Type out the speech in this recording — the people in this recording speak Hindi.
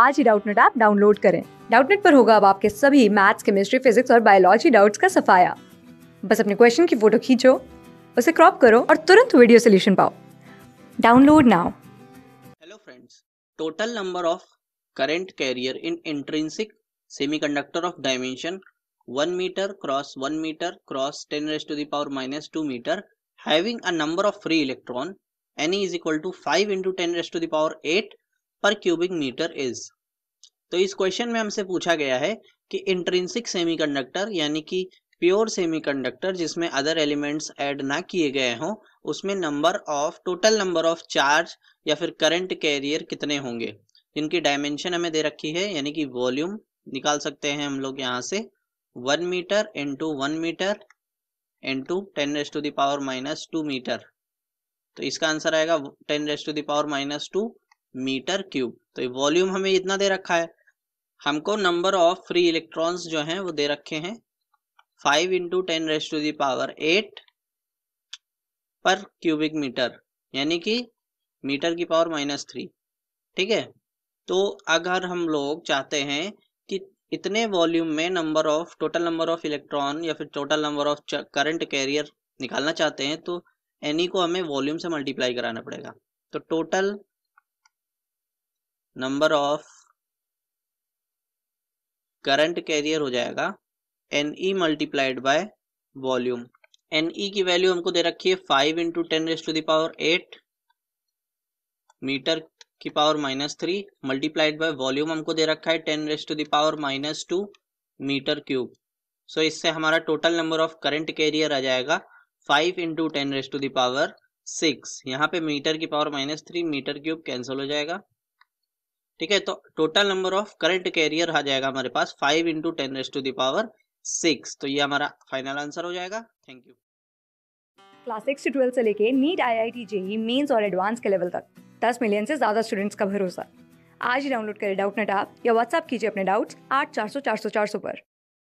आज ही डाउटनेट ऐप डाउनलोड करें डाउटनेट पर होगा अब आपके सभी मैथ्स केमिस्ट्री फिजिक्स और बायोलॉजी डाउट्स का सफाया बस अपने क्वेश्चन की फोटो खींचो उसे क्रॉप करो और तुरंत वीडियो सोल्यूशन पाओ download now hello friends total number of current carrier in intrinsic semiconductor of dimension 1 meter cross 1 meter cross 10 raised to the power minus 2 meter having a number of free electron n is equal to 5 into 10 raised to the power 8 पर क्यूबिक मीटर इज तो इस क्वेश्चन में हमसे पूछा गया है कि इंट्रेंसिक सेमीकंडक्टर यानी कि प्योर सेमीकंडक्टर जिसमें अदर एलिमेंट्स ऐड ना किए गए हों उसमें number of total number of charge या फिर करंट कैरियर कितने होंगे जिनकी डायमेंशन हमें दे रखी है यानी कि वॉल्यूम निकाल सकते हैं हम लोग यहाँ से one metre into one metre into ten raise to the power minus two metre तो इसका आंसर आएगा ten raise to the power minus two metre cube तो वॉल्यूम हमें इतना दे रखा है हमको नंबर ऑफ फ्री इलेक्ट्रॉन्स जो हैं वो दे रखे हैं five into ten raise to the power eight पर क्यूबिक मीटर यानी कि मीटर की पावर माइनस थ्री ठीक है तो अगर हम लोग चाहते हैं कि इतने वॉल्यूम में number of total number of electron या फिर total number of current carrier निकालना चाहते हैं तो एनी को हमें वॉल्यूम से मल्टीप्लाई कराना पड़ेगा तो total number of current carrier हो जाएगा N E multiplied by volume N E की वैल्यू हमको दे रखी है five into ten raise to the power eight metre की power minus three multiplied by volume हमको दे रखा है ten raise to the power minus two metre cube so इससे हमारा total number of current carrier आ जाएगा five into ten raise to the power six यहाँ पे मीटर की power minus three metre cube cancel हो जाएगा ठीक है तो total number of current carrier आ जाएगा हमारे पास five into ten raise to the power six तो ये हमारा फाइनल आंसर हो जाएगा थैंक यू क्लास सिक्स से ट्वेल्थ से लेके NEET I I T JEE mains और एडवांस के लेवल तक दस मिलियन से ज्यादा स्टूडेंट्स का भरोसा आज ही डाउनलोड करें डाउट नेट आप या व्हाट्सअप कीजिए अपने डाउट्स आठ चार सौ चार सौ चार सौ पर